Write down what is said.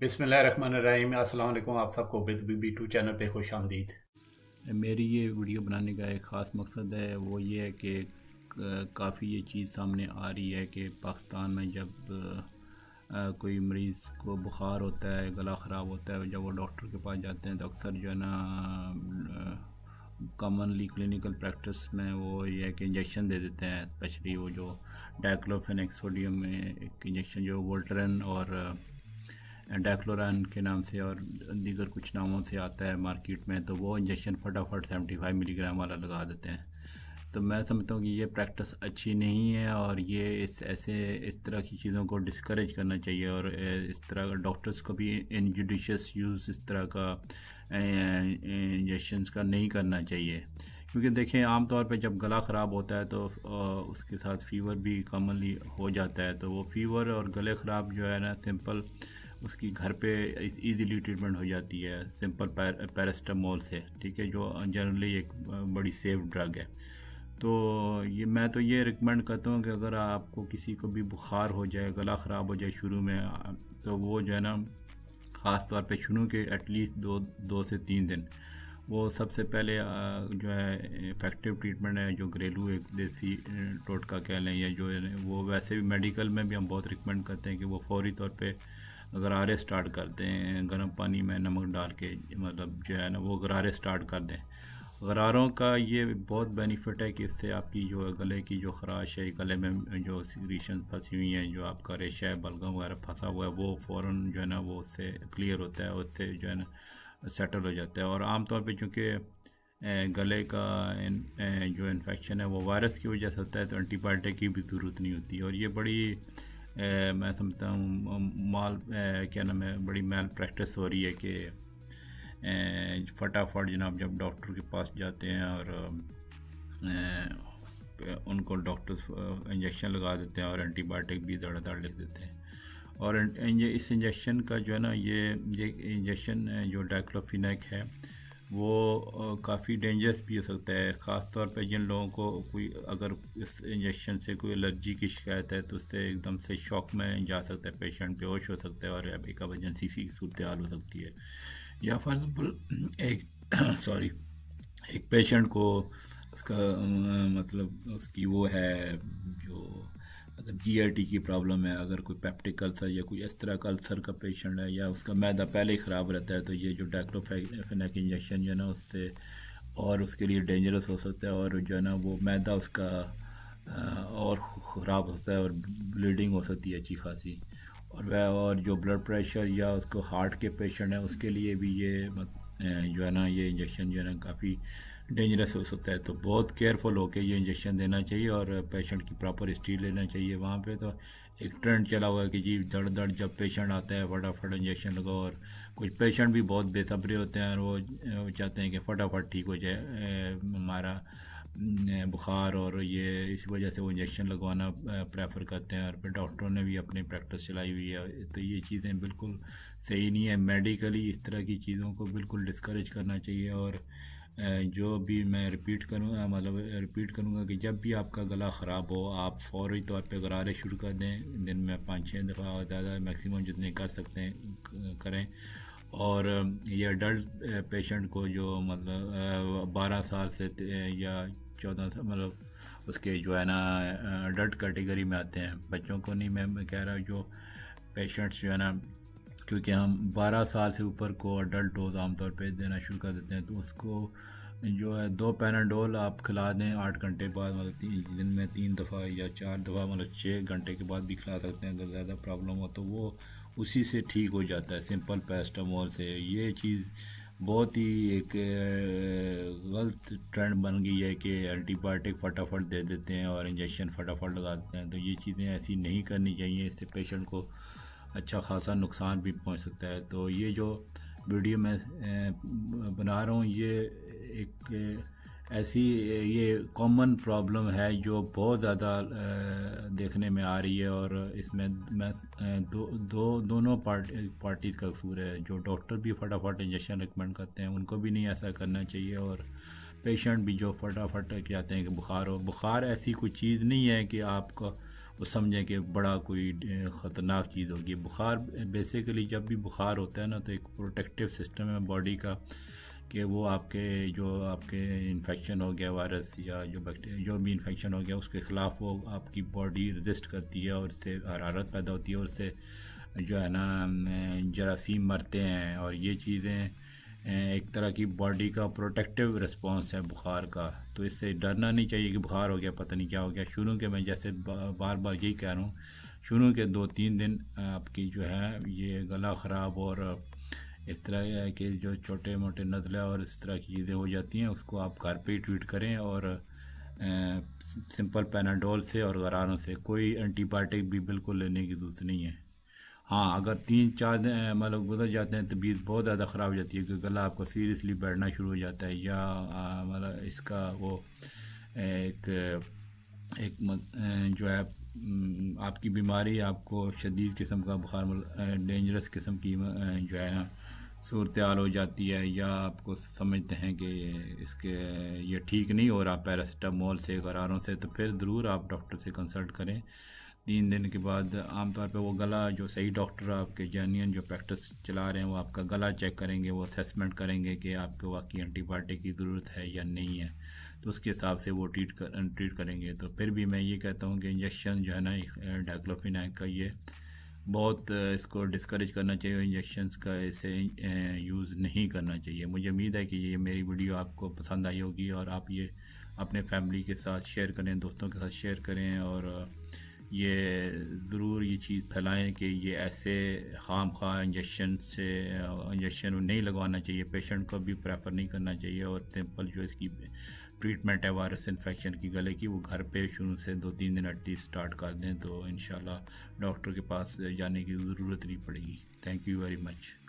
बिसमिल रहीम अस्सलाम आप सबको बिद बी बी टू चैनल पे खुश आमदीद मेरी ये वीडियो बनाने का एक ख़ास मकसद है वो ये है कि काफ़ी ये चीज़ सामने आ रही है कि पाकिस्तान में जब कोई मरीज़ को बुखार होता है गला ख़राब होता है जब वो डॉक्टर के पास जाते हैं तो अक्सर जो है ना कॉमनली क्लिनिकल प्रैक्टिस में वो ये है कि इंजेक्शन दे देते हैं स्पेशली वो जो डाइक्लोफिन सोडियम में एक इंजेक्शन जो वोल्टरन और डाक्लोरान के नाम से और दीगर कुछ नामों से आता है मार्केट में तो वो इंजेक्शन फटाफट सेवेंटी फाइव मिलीग्राम वाला लगा देते हैं तो मैं समझता हूँ कि ये प्रैक्टिस अच्छी नहीं है और ये इस ऐसे इस तरह की चीज़ों को डिस्करेज करना चाहिए और इस तरह डॉक्टर्स को भी इनजुडिशस यूज़ इस तरह का इंजेक्शन का नहीं करना चाहिए क्योंकि देखें आमतौर पे जब गला ख़राब होता है तो उसके साथ फ़ीवर भी कॉमनली हो जाता है तो वो फ़ीवर और गले ख़राब जो है ना सिंपल उसकी घर पे इजीली ट्रीटमेंट हो जाती है सिंपल पैरास्टामोल से ठीक है जो जनरली एक बड़ी सेफ ड्रग है तो ये मैं तो ये रिकमेंड करता हूँ कि अगर आपको किसी को भी बुखार हो जाए गला ख़राब हो जाए शुरू में तो वो जो है ना ख़ास तौर पे शुरू के एटलीस्ट दो दो से तीन दिन वो सबसे पहले जो है इफ़ेक्टिव ट्रीटमेंट है जो घरेलू एक देसी टोटका कह लें या जो है वो वैसे भी मेडिकल में भी हम बहुत रिकमेंड करते हैं कि वो फौरी तौर पर गरारे स्टार्ट कर दें गर्म पानी में नमक डाल के मतलब जो है ना वो गरारे स्टार्ट कर दें गरारों का ये बहुत बेनिफिट है कि इससे आपकी जो गले की जो खराश है गले में जो सिग्रीशन फंसी हुई हैं जो आपका रेशा है बलगम वगैरह फंसा हुआ है वो फ़ौर जो है ना वो उससे क्लियर होता है उससे जो है ना सेटल हो जाता है और आमतौर पर चूँकि गले का जो इन्फेक्शन है वो वायरस की वजह से होता है तो एंटीबायोटिक की भी ज़रूरत नहीं होती और ये बड़ी मैं समझता हूँ माल क्या नाम है बड़ी मैल प्रैक्टिस हो रही है कि फटाफट जनाब जब डॉक्टर के पास जाते हैं और उनको डॉक्टर इंजेक्शन लगा देते हैं और एंटीबायोटिक भी दड़ा दड़ लिख देते हैं और इस इंजेक्शन का जो है ना ये ये इंजेक्शन जो डाइक्लोफिनक है वो काफ़ी डेंजरस भी हो सकता है ख़ास तौर पर जिन लोगों को कोई अगर इस इंजेक्शन से कोई एलर्जी की शिकायत है तो उससे एकदम से शॉक में जा सकता है पेशेंट बेहोश हो सकता है और एक एमरजेंसी सी सूरत हाल हो सकती है या फॉर एग्ज़ाम्पल एक सॉरी एक पेशेंट को उसका मतलब उसकी वो है जो अगर मतलब जी की प्रॉब्लम है अगर कोई पैप्टिक अल्सर या कोई इस तरह का अल्सर का पेशेंट है या उसका मैदा पहले ही ख़राब रहता है तो ये जो डाइक्लोफेनाक इंजेक्शन जो है ना उससे और उसके लिए डेंजरस हो सकता है और जो है ना वो मैदा उसका और ख़राब होता है और ब्लीडिंग हो सकती है अच्छी खासी और वह और जो ब्लड प्रेशर या उसको हार्ट के पेशेंट है उसके लिए भी ये जो है ना ये इंजेक्शन जो है ना काफ़ी डेंजरस हो सकता है तो बहुत केयरफुल होकर ये इंजेक्शन देना चाहिए और पेशेंट की प्रॉपर हिस्ट्री लेना चाहिए वहाँ पे तो एक ट्रेंड चला हुआ है कि जी धड़ धड़ जब पेशेंट आता है फटाफट इंजेक्शन लगाओ और कुछ पेशेंट भी बहुत बेसब्री होते हैं और वो चाहते हैं कि फटाफट ठीक हो जाए हमारा बुखार और ये इस वजह से वो इंजेक्शन लगवाना प्रेफर करते हैं और फिर डॉक्टरों ने भी अपनी प्रैक्टिस चलाई हुई है तो ये चीज़ें बिल्कुल सही नहीं है मेडिकली इस तरह की चीज़ों को बिल्कुल डिस्करेज करना चाहिए और जो भी मैं रिपीट करूँगा मतलब रिपीट करूँगा कि जब भी आपका गला ख़राब हो आप फौरी तौर पे गरारे शुरू कर दें दिन में पाँच छः दफ़ा और ज़्यादा मैक्सिमम जितने कर सकते हैं करें और ये अडल्ट पेशेंट को जो मतलब बारह साल से या चौदह साल मतलब उसके जो है ना अडल्ट कैटेगरी में आते हैं बच्चों को नहीं मैं कह रहा जो पेशेंट्स जो है ना क्योंकि हम 12 साल से ऊपर को अडल्ट डोज आमतौर पर देना शुरू कर देते हैं तो उसको जो है दो पैनाडोल आप खिला दें आठ घंटे बाद मतलब दिन में तीन दफ़ा या चार दफ़ा मतलब छः घंटे के बाद भी खिला सकते हैं अगर ज़्यादा प्रॉब्लम हो तो वो उसी से ठीक हो जाता है सिंपल पैरास्टामोल से ये चीज़ बहुत ही एक गलत ट्रेंड बन गई है कि एंटीबायोटिक फटाफट दे देते हैं और इंजेक्शन फटाफट लगा देते हैं तो ये चीज़ें ऐसी नहीं करनी चाहिए इससे पेशेंट को अच्छा खासा नुकसान भी पहुंच सकता है तो ये जो वीडियो मैं बना रहा हूँ ये एक ऐसी ये कॉमन प्रॉब्लम है जो बहुत ज़्यादा देखने में आ रही है और इसमें मैं दो दो दोनों पार्ट पार्टीज़ का कसूर है जो डॉक्टर भी फटाफट इंजेक्शन रिकमेंड करते हैं उनको भी नहीं ऐसा करना चाहिए और पेशेंट भी जो फटाफट कहते हैं कि बुखार हो बुखार ऐसी कोई चीज़ नहीं है कि आपका वो समझें कि बड़ा कोई ख़तरनाक चीज़ होगी बुखार बेसिकली जब भी बुखार होता है ना तो एक प्रोटेक्टिव सिस्टम है बॉडी का कि वो आपके जो आपके इन्फेक्शन हो गया वायरस या जो बैक्टीरिया जो भी इन्फेक्शन हो गया उसके ख़िलाफ़ वो आपकी बॉडी रजिस्ट करती है और इससे हरारत पैदा होती है और इससे जो है ना जरासीम मरते हैं और ये चीज़ें एक तरह की बॉडी का प्रोटेक्टिव रिस्पॉन्स है बुखार का तो इससे डरना नहीं चाहिए कि बुखार हो गया पता नहीं क्या हो गया शुरू के मैं जैसे बार बार यही कह रहा हूँ शुरू के दो तीन दिन आपकी जो है ये गला ख़राब और इस तरह के जो छोटे मोटे नज़ले और इस तरह की चीज़ें हो जाती हैं उसको आप घर पर ही ट्रीट करें और सिंपल पैनाडोल से और गरारों से कोई एंटीबायोटिक भी बिल्कुल लेने की जरूरत नहीं है हाँ अगर तीन चार दिन मतलब गुजर जाते हैं तबीयत बहुत ज़्यादा ख़राब हो जाती है क्योंकि गला आपका सीरियसली बैठना शुरू हो जाता है या मतलब इसका वो एक एक जो है आपकी बीमारी आपको शदीद किस्म का बुखार डेंजरस मतलब, किस्म की जो है ना सूरत हाल हो जाती है या आपको समझते हैं कि इसके ये ठीक नहीं हो रहा पैरासीटामोल से करारों से तो फिर ज़रूर आप डॉक्टर से कंसल्ट करें तीन दिन के बाद आमतौर पे वो गला जो सही डॉक्टर आपके जर्नियन जो प्रैक्टिस चला रहे हैं वो आपका गला चेक करेंगे वो असेसमेंट करेंगे कि आपको वाकई एंटीबायोटिक की ज़रूरत है या नहीं है तो उसके हिसाब से वो ट्रीट कर ट्रीट करेंगे तो फिर भी मैं ये कहता हूँ कि इंजेक्शन जो है ना डाइक्लोफिनाक का ये बहुत इसको डिस्करेज करना चाहिए इंजेक्शन का इसे यूज़ नहीं करना चाहिए मुझे उम्मीद है कि ये मेरी वीडियो आपको पसंद आई होगी और आप ये अपने फैमिली के साथ शेयर करें दोस्तों के साथ शेयर करें और ये ज़रूर ये चीज़ फैलाएं कि ये ऐसे खाम खा इंजेक्शन से इंजेक्शन नहीं लगवाना चाहिए पेशेंट को भी प्रेफर नहीं करना चाहिए और सिंपल जो इसकी ट्रीटमेंट है वायरस इन्फेक्शन की गले की वो घर पे शुरू से दो तीन दिन अट्टी स्टार्ट कर दें तो इन डॉक्टर के पास जाने की ज़रूरत नहीं पड़ेगी थैंक यू वेरी मच